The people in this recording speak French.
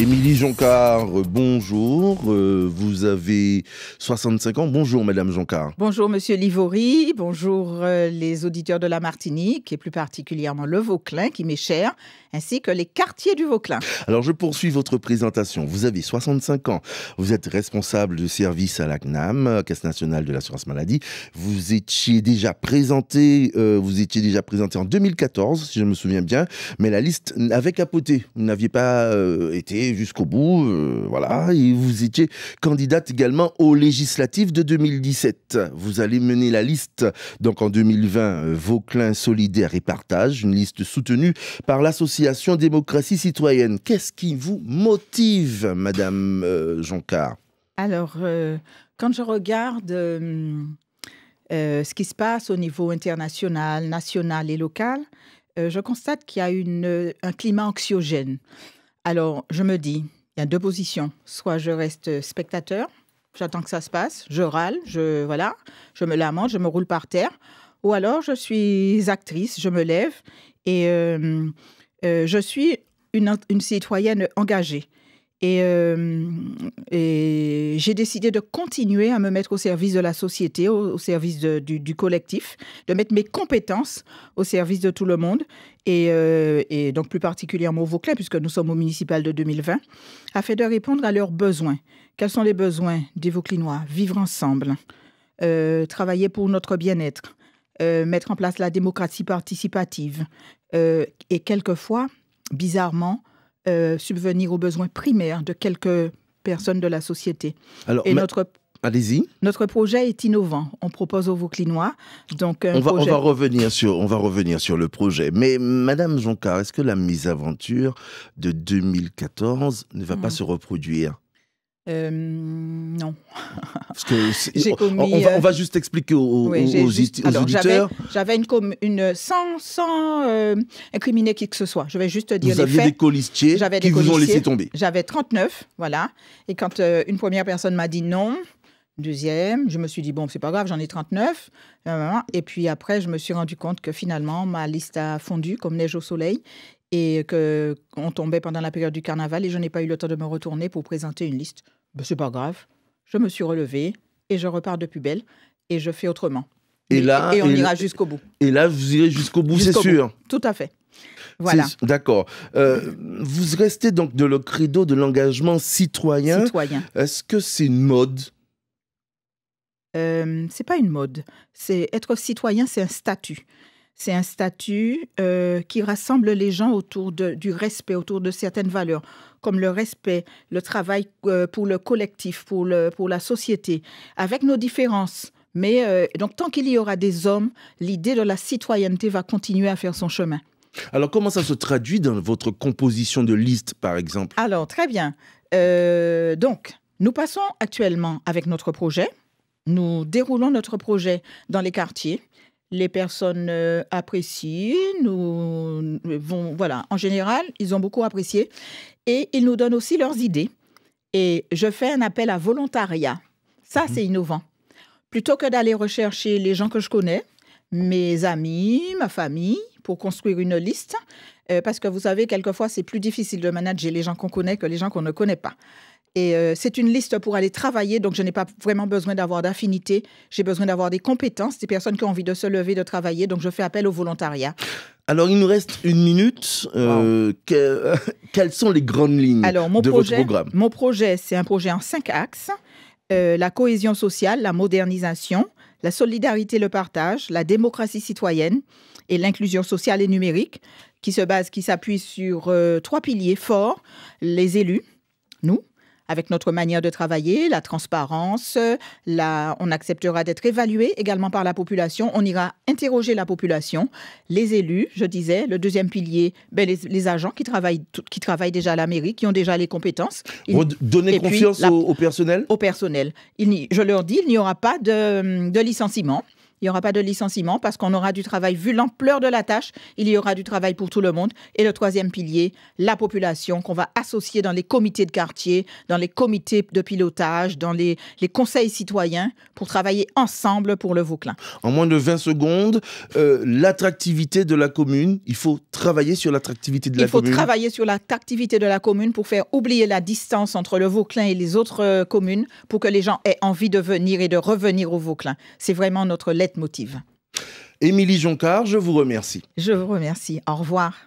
Émilie Joncard, euh, bonjour. Euh, vous avez 65 ans. Bonjour, Madame Joncard. Bonjour, Monsieur Livory. Bonjour, euh, les auditeurs de la Martinique et plus particulièrement le Vauclin qui m'est cher ainsi que les quartiers du Vauclin. Alors je poursuis votre présentation. Vous avez 65 ans, vous êtes responsable de service à la CNAM, euh, Caisse nationale de l'assurance maladie. Vous étiez déjà présenté, euh, vous étiez déjà présenté en 2014, si je me souviens bien, mais la liste avait capoté. Vous n'aviez pas euh, été jusqu'au bout, voilà, et vous étiez candidate également aux législatives de 2017. Vous allez mener la liste, donc en 2020, Vauclin solidaire et partage, une liste soutenue par l'association Démocratie citoyenne. Qu'est-ce qui vous motive, Madame euh, Joncar Alors, euh, quand je regarde euh, euh, ce qui se passe au niveau international, national et local, je constate qu'il y a une, un climat anxiogène. Alors, je me dis, il y a deux positions. Soit je reste spectateur, j'attends que ça se passe, je râle, je voilà, je me lamente, je me roule par terre, ou alors je suis actrice, je me lève et euh, je suis une, citoyenne engagée. Euh, et, j'ai décidé de continuer à me mettre au service de la société, au, service du, collectif, de mettre mes compétences au service de tout le monde, et, euh, donc plus particulièrement au Vauclin, puisque nous sommes au municipal de 2020, afin de répondre à leurs besoins. Quels sont les besoins des Vauclinois Vivre ensemble, travailler pour notre bien-être, euh, mettre en place la démocratie participative euh, et quelquefois, bizarrement, euh, subvenir aux besoins primaires de quelques personnes de la société. Alors, notre Allez-y. Notre projet est innovant. On propose aux Vauclinois. Donc on va, on, revenir sur, on va revenir sur le projet. Mais Madame Joncar, est-ce que la mise aventure de 2014 ne va pas mhm. se reproduire euh, non. on, va, euh, juste expliquer aux, auditeurs. J'avais une, une sans, euh, incriminer qui que ce soit. Je vais juste dire vous les faits. Vous aviez des colistiers qui vous ont laissé tomber. J'avais 39, voilà. Et quand une première personne m'a dit non, deuxième, je me suis dit bon, c'est pas grave, j'en ai 39. Et puis après, je me suis rendu compte que finalement, ma liste a fondu comme neige au soleil et qu'on tombait pendant la période du carnaval et je n'ai pas eu le temps de me retourner pour présenter une liste. Ben, c'est pas grave. Je me suis relevée et je repars de plus belle et je fais autrement. Et, là, et on ira jusqu'au bout. Et là, vous irez jusqu'au bout, c'est sûr. Tout à fait. Voilà. D'accord. Euh, vous restez donc de le credo de l'engagement citoyen. Citoyen. Est-ce que c'est une mode euh, C'est pas une mode. C'est être citoyen, c'est un statut. C'est un statut euh, qui rassemble les gens autour du respect, autour de certaines valeurs comme le respect, le travail euh, pour le collectif, pour, le, pour la société, avec nos différences. Mais euh, donc tant qu'il y aura des hommes, l'idée de la citoyenneté va continuer à faire son chemin. Alors comment ça se traduit dans votre composition de liste, par exemple Alors très bien. Euh, donc, nous passons actuellement avec notre projet. Nous déroulons notre projet dans les quartiers les personnes euh, apprécient, nous vont, voilà, en général, ils ont beaucoup apprécié et ils nous donnent aussi leurs idées. Et je fais un appel à volontariat. Ça, mmh. c'est innovant. Plutôt que d'aller rechercher les gens que je connais, mes amis, ma famille, pour construire une liste, euh, parce que vous savez, quelquefois, c'est plus difficile de manager les gens qu'on connaît que les gens qu'on ne connaît pas. Et euh, c'est une liste pour aller travailler, donc je n'ai pas vraiment besoin d'avoir d'affinité. J'ai besoin d'avoir des compétences, des personnes qui ont envie de se lever, de travailler. Donc je fais appel au volontariat. Alors il nous reste une minute. Euh, quelles sont les grandes lignes mon de votre programme Mon projet, c'est un projet en cinq axes euh, la cohésion sociale, la modernisation, la solidarité, le partage, la démocratie citoyenne et l'inclusion sociale et numérique, qui se base, qui s'appuie sur trois piliers forts les élus, nous avec notre manière de travailler, la transparence. Euh, on acceptera d'être évalué également par la population. On ira interroger la population, les élus, je disais, le deuxième pilier, ben, les, agents qui travaillent, qui travaillent déjà à la mairie, qui ont déjà les compétences. donner confiance au, personnel Au personnel. je leur dis, il n'y aura pas de, de licenciement. Il n'y aura pas de licenciement parce qu'on aura du travail. Vu l'ampleur de la tâche, il y aura du travail pour tout le monde. Et le troisième pilier, la population qu'on va associer dans les comités de quartier, dans les comités de pilotage, dans les, conseils citoyens pour travailler ensemble pour le Vauclin. En moins de 20 secondes, euh, l'attractivité de la commune, il faut travailler sur l'attractivité de la commune. Il faut travailler sur l'attractivité de la commune pour faire oublier la distance entre le Vauclin et les autres euh, communes pour que les gens aient envie de venir et de revenir au Vauclin. C'est vraiment notre lettre motive. Émilie Joncar, je vous remercie. Je vous remercie. Au revoir.